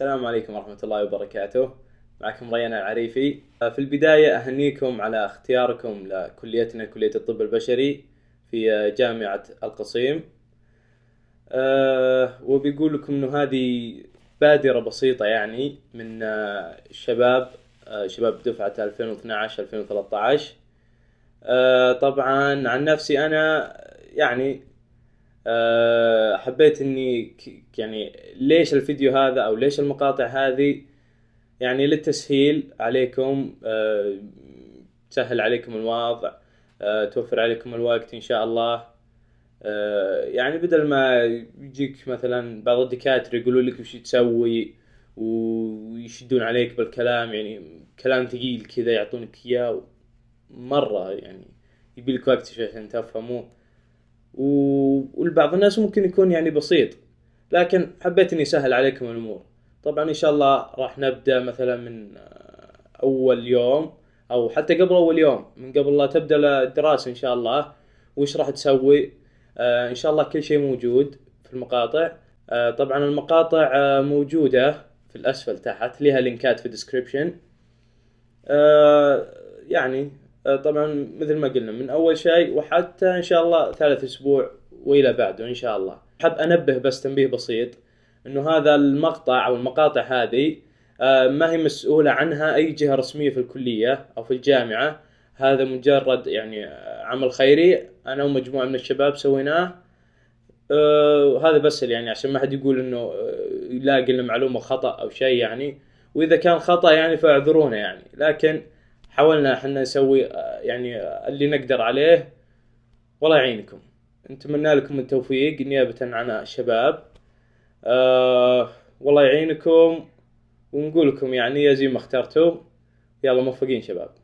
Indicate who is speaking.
Speaker 1: السلام عليكم ورحمة الله وبركاته معكم ريان العريفي في البداية أهنيكم على اختياركم لكليتنا كلية الطب البشري في جامعة القصيم أه، وبيقول لكم أنه هذه بادرة بسيطة يعني من الشباب أه، أه، شباب دفعة 2012-2013 طبعا عن نفسي أنا يعني آه، حبيت اني يعني ليش الفيديو هذا او ليش المقاطع هذه يعني للتسهيل عليكم تسهل آه، عليكم الوضع آه، توفر عليكم الوقت ان شاء الله يعني بدل ما يجيك مثلا بعض الدكاتره يقولوا لك وش تسوي ويشدون عليك بالكلام يعني كلام ثقيل كذا يعطونك اياه مره يعني يبي لك وقت عشان تفهموه والبعض الناس ممكن يكون يعني بسيط لكن حبيت اني اسهل عليكم الامور طبعا ان شاء الله راح نبدا مثلا من آه، اول يوم او حتى قبل اول يوم من قبل لا تبدا الدراسه ان شاء الله وش راح تسوي آه، ان شاء الله كل شيء موجود في المقاطع آه، طبعا المقاطع موجوده في الاسفل تحت لها لينكات في الديسكربشن يعني آه، طبعا مثل ما قلنا من اول شيء وحتى ان شاء الله ثالث اسبوع والى بعده ان شاء الله حاب انبه بس تنبيه بسيط انه هذا المقطع او المقاطع هذه آه، ما هي مسؤوله عنها اي جهه رسميه في الكليه او في الجامعه هذا مجرد يعني آه، عمل خيري انا ومجموعه من الشباب سويناه هذا بس يعني عشان ما حد يقول انه لا قلنا معلومه خطا او شيء يعني واذا كان خطا يعني فاعذرونا يعني لكن حاولنا احنا نسوي آه، يعني آه، اللي نقدر عليه والله يعينكم نتمنى لكم التوفيق نيابة عن الشباب أه والله يعينكم ونقولكم يعني يا زي ما اخترتوا يلا موفقين شباب